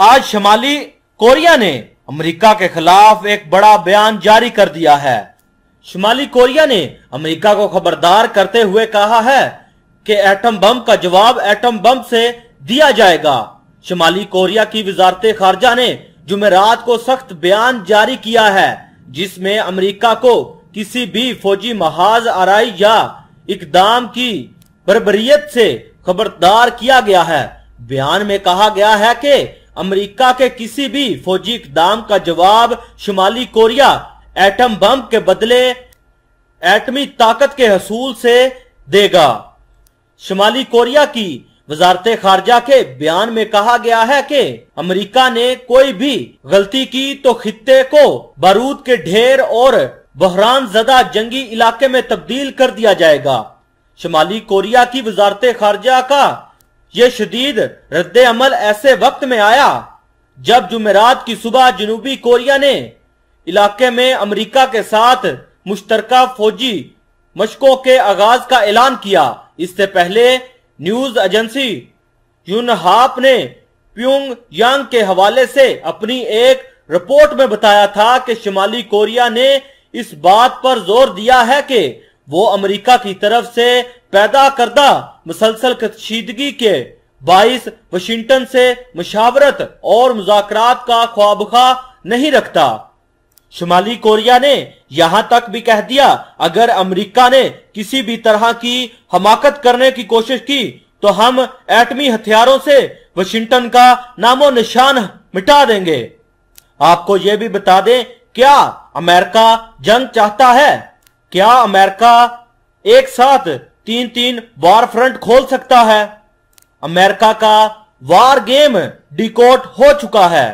आज शमाली कोरिया ने अमेरिका के खिलाफ एक बड़ा बयान जारी कर दिया है शुमाली कोरिया ने अमेरिका को खबरदार करते हुए कहा है कि एटम बम का जवाब एटम बम से दिया जाएगा शुमाली कोरिया की वजारत खारजा ने जुमेरात को सख्त बयान जारी किया है जिसमें अमेरिका को किसी भी फौजी महाज आरई या इकदाम की बरबरीत से खबरदार किया गया है बयान में कहा गया है कि अमेरिका के किसी भी फौजी इकदाम का जवाब शुमाली कोरिया एटम बम के बदले एटमी ताकत के हसूल से देगा शुमाली कोरिया की वजारत खारजा के बयान में कहा गया है कि अमेरिका ने कोई भी गलती की तो खत्ते को बारूद के ढेर और बहरान जदा जंगी इलाके में तब्दील कर दिया जाएगा शुमाली कोरिया की वजारत खारजा का ये शदीद रद्द अमल ऐसे वक्त में आया जब जुमेरात की सुबह जनूबी कोरिया ने इलाके में अमरीका के साथ मुश्तरका फौजी मशकों के आगाज का ऐलान किया इससे पहले न्यूज एजेंसी यूनहाप ने प्यूंग यांग के हवाले से अपनी एक रिपोर्ट में बताया था कि शिमाली कोरिया ने इस बात पर जोर दिया है कि वो अमरीका की तरफ से पैदा करदा मुसलसल कशीदगी के बाईस वाशिंगटन से मुशावरत और मुजाकरात का ख्वाबखा नहीं रखता शुमाली कोरिया ने यहाँ तक भी कह दिया अगर अमरीका ने किसी भी तरह की हमाकत करने की कोशिश की तो हम एटमी हथियारों से वाशिंगटन का नामो निशान मिटा देंगे आपको यह भी बता दें क्या अमेरिका जंग चाहता है क्या अमेरिका एक साथ तीन तीन वार फ्रंट खोल सकता है अमेरिका का वार गेम डिकोट हो चुका है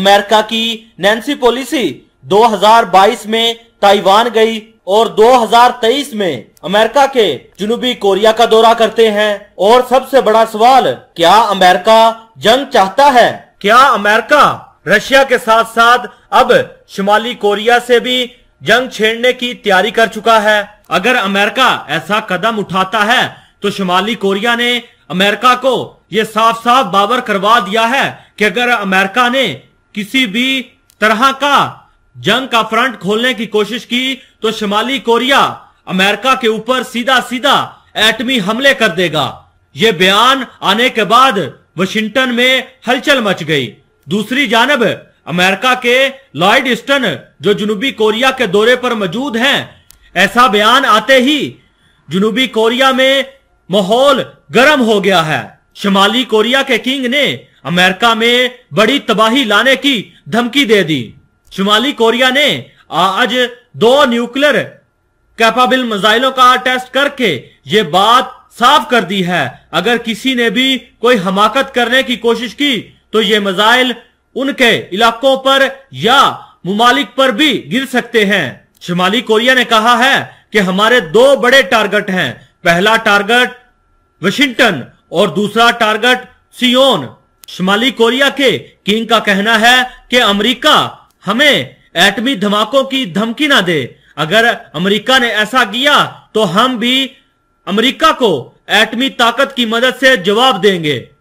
अमेरिका की नैन्सी पॉलिसी 2022 में ताइवान गई और 2023 में अमेरिका के जुनूबी कोरिया का दौरा करते हैं और सबसे बड़ा सवाल क्या अमेरिका जंग चाहता है क्या अमेरिका रशिया के साथ साथ अब शुमाली कोरिया से भी जंग छेड़ने की तैयारी कर चुका है अगर अमेरिका ऐसा कदम उठाता है तो शुमाली कोरिया ने अमेरिका को ये साफ साफ बावर करवा दिया है कि अगर अमेरिका ने किसी भी तरह का जंग का फ्रंट खोलने की कोशिश की तो शुमाली कोरिया अमेरिका के ऊपर सीधा सीधा एटमी हमले कर देगा ये बयान आने के बाद वाशिंगटन में हलचल मच गई दूसरी जानब अमेरिका के लॉयड स्टन जो जुनूबी कोरिया के दौरे पर मौजूद हैं ऐसा बयान आते ही जुनूबी कोरिया में माहौल गर्म हो गया है शुमाली कोरिया के किंग ने अमेरिका में बड़ी तबाही लाने की धमकी दे दी शुमाली कोरिया ने आज दो न्यूक्लियर कैपेबल मिजाइलों का टेस्ट करके ये बात साफ कर दी है अगर किसी ने भी कोई हमाकत करने की कोशिश की तो ये मिजाइल उनके इलाकों पर या ममालिक पर भी गिर सकते हैं शिमाली कोरिया ने कहा है कि हमारे दो बड़े टारगेट हैं पहला टारगेट वाशिंगटन और दूसरा टारगेट सियोन शिमाली कोरिया के किंग का कहना है कि अमेरिका हमें एटमी धमाकों की धमकी ना दे अगर अमेरिका ने ऐसा किया तो हम भी अमेरिका को एटमी ताकत की मदद से जवाब देंगे